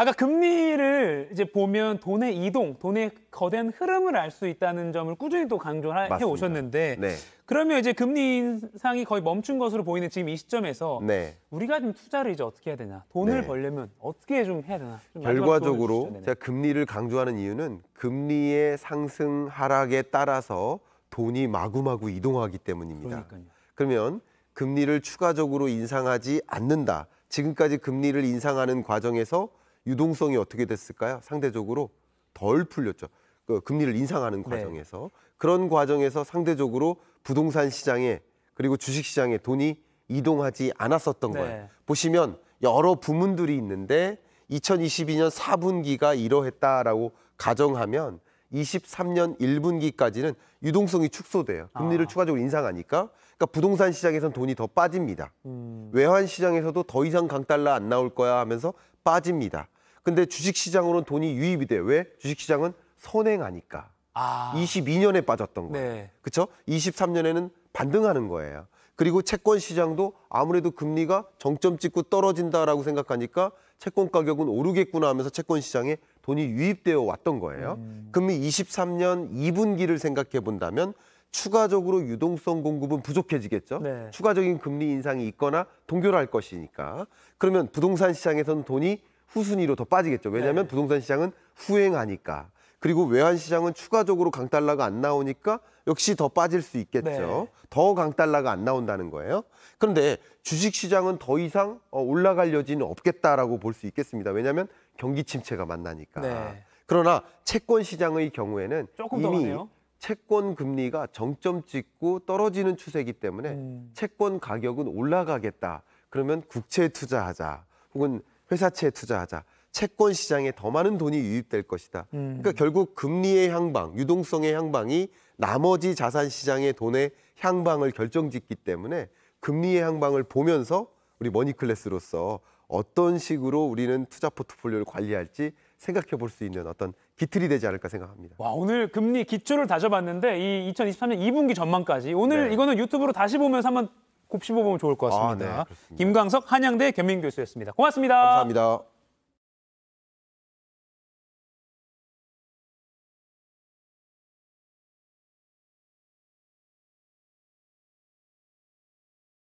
아까 금리를 이제 보면 돈의 이동, 돈의 거대한 흐름을 알 수 있다는 점을 꾸준히 또 강조해 오셨는데 네. 그러면 이제 금리 인상이 거의 멈춘 것으로 보이는 지금 이 시점에서 네. 우리가 좀 투자를 이제 어떻게 해야 되나 돈을 네. 벌려면 어떻게 좀 해야 되나 좀 결과적으로 제가 금리를 강조하는 이유는 금리의 상승 하락에 따라서 돈이 마구마구 이동하기 때문입니다. 그러니까요. 그러면 금리를 추가적으로 인상하지 않는다. 지금까지 금리를 인상하는 과정에서 유동성이 어떻게 됐을까요? 상대적으로 덜 풀렸죠. 그 금리를 인상하는 네. 과정에서 네. 그런 과정에서 상대적으로 부동산 시장에 그리고 주식 시장에 돈이 이동하지 않았었던 네. 거예요. 보시면 여러 부문들이 있는데 2022년 4분기가 이러했다라고 가정하면 23년 1분기까지는 유동성이 축소돼요. 금리를 아. 추가적으로 인상하니까. 그러니까 부동산 시장에선 돈이 더 빠집니다. 음. 외환 시장에서도 더 이상 강달러 안 나올 거야 하면서 빠집니다. 근데 주식시장으로는 돈이 유입이 돼 왜? 주식시장은 선행하니까. 아. 22년에 빠졌던 거 네. 그렇죠? 23년에는 반등하는 거예요. 그리고 채권 시장도 아무래도 금리가 정점 찍고 떨어진다라고 생각하니까 채권 가격은 오르겠구나 하면서 채권 시장에 돈이 유입되어 왔던 거예요. 음. 금리 23년 2분기를 생각해 본다면 추가적으로 유동성 공급은 부족해지겠죠. 네. 추가적인 금리 인상이 있거나 동결할 것이니까. 그러면 부동산 시장에서는 돈이 후순위로 더 빠지겠죠. 왜냐하면 네. 부동산 시장은 후행하니까. 그리고 외환 시장은 추가적으로 강달러가 안 나오니까 역시 더 빠질 수 있겠죠. 네. 더 강달러가 안 나온다는 거예요. 그런데 주식 시장은 더 이상 어, 올라갈 여지는 없겠다라고 볼 수 있겠습니다. 왜냐하면 경기 침체가 만나니까. 네. 그러나 채권 시장의 경우에는 이미 채권 금리가 정점 찍고 떨어지는 추세이기 때문에 음. 채권 가격은 올라가겠다. 그러면 국채 투자하자. 혹은 회사채에 투자하자. 채권 시장에 더 많은 돈이 유입될 것이다. 그러니까 음. 그러니까 결국 금리의 향방, 유동성의 향방이 나머지 자산 시장의 돈의 향방을 결정짓기 때문에 금리의 향방을 보면서 우리 머니클래스로서 어떤 식으로 우리는 투자 포트폴리오를 관리할지 생각해 볼 수 있는 어떤 기틀이 되지 않을까 생각합니다. 와, 오늘 금리 기초를 다져봤는데 이 2023년 2분기 전망까지 오늘 네. 이거는 유튜브로 다시 보면서 한번 곱씹어보면 좋을 것 아, 같습니다. 아, 네, 김광석 한양대 겸임교수였습니다. 고맙습니다. 감사합니다.